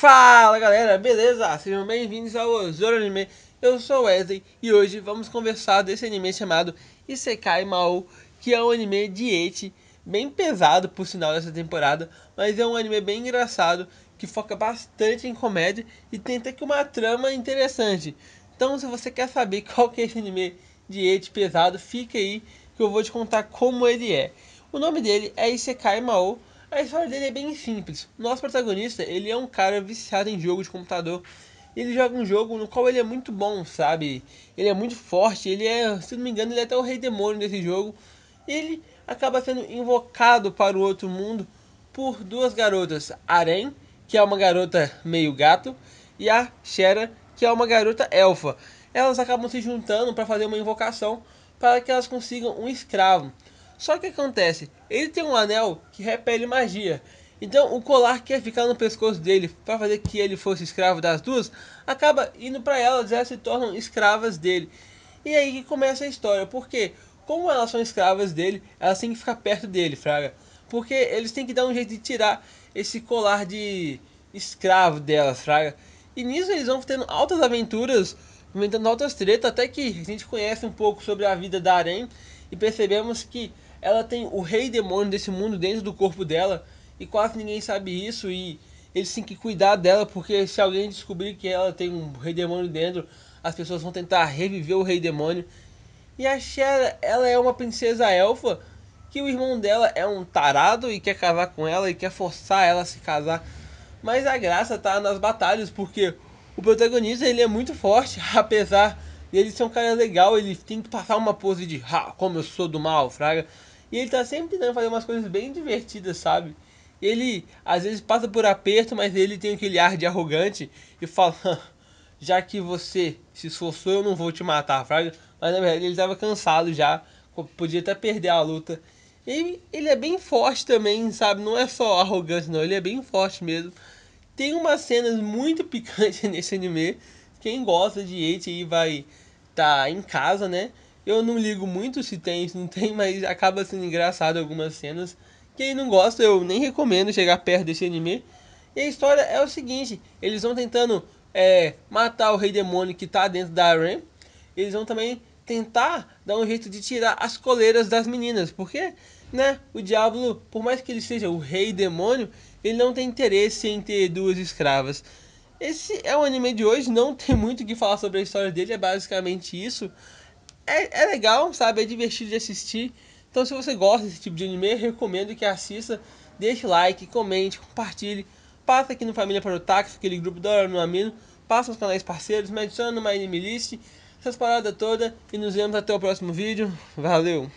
Fala galera, beleza? Sejam bem-vindos ao Zoro Anime, eu sou Wesley e hoje vamos conversar desse anime chamado Isekai Mao, que é um anime de eti, bem pesado por sinal dessa temporada, mas é um anime bem engraçado que foca bastante em comédia e tem até que uma trama interessante. Então se você quer saber qual que é esse anime de eti pesado, fica aí que eu vou te contar como ele é. O nome dele é Isekai Mao a história dele é bem simples. nosso protagonista, ele é um cara viciado em jogo de computador. Ele joga um jogo no qual ele é muito bom, sabe? Ele é muito forte, ele é, se não me engano, ele é até o rei demônio desse jogo. Ele acaba sendo invocado para o outro mundo por duas garotas, Arém, que é uma garota meio gato, e a Xera, que é uma garota elfa. Elas acabam se juntando para fazer uma invocação para que elas consigam um escravo. Só que acontece, ele tem um anel que repele magia. Então o colar que ia ficar no pescoço dele para fazer que ele fosse escravo das duas, acaba indo para elas, elas se tornam escravas dele. E aí que começa a história, porque como elas são escravas dele, elas têm que ficar perto dele, fraga. Porque eles têm que dar um jeito de tirar esse colar de escravo delas, fraga. E nisso eles vão tendo altas aventuras, inventando altas tretas, até que a gente conhece um pouco sobre a vida da Arém e percebemos que ela tem o rei demônio desse mundo dentro do corpo dela e quase ninguém sabe isso e eles têm que cuidar dela porque se alguém descobrir que ela tem um rei demônio dentro, as pessoas vão tentar reviver o rei demônio. E a Shera, ela é uma princesa elfa que o irmão dela é um tarado e quer casar com ela e quer forçar ela a se casar. Mas a graça tá nas batalhas porque o protagonista ele é muito forte, apesar e ele é um cara legal, ele tem que passar uma pose de ha, como eu sou do mal, fraga. E ele tá sempre tentando fazer umas coisas bem divertidas, sabe? Ele às vezes passa por aperto, mas ele tem aquele ar de arrogante e fala: já que você se esforçou, eu não vou te matar, fraga. Mas na verdade ele tava cansado já, podia até perder a luta. E ele é bem forte também, sabe? Não é só arrogante, não, ele é bem forte mesmo. Tem umas cenas muito picantes nesse anime. Quem gosta de Eight aí vai tá em casa, né? Eu não ligo muito se tem, se não tem, mas acaba sendo engraçado algumas cenas. Quem não gosta, eu nem recomendo chegar perto desse anime. E a história é o seguinte: eles vão tentando é, matar o rei demônio que tá dentro da Aran. Eles vão também tentar dar um jeito de tirar as coleiras das meninas, porque, né, o diabo, por mais que ele seja o rei demônio, ele não tem interesse em ter duas escravas. Esse é o anime de hoje, não tem muito o que falar sobre a história dele, é basicamente isso. É, é legal, sabe? É divertido de assistir. Então, se você gosta desse tipo de anime, recomendo que assista. Deixe like, comente, compartilhe. Passa aqui no Família para o Táxi, aquele grupo do no Amino. Passa nos canais parceiros, me adiciona numa anime list. Essas paradas todas. E nos vemos até o próximo vídeo. Valeu!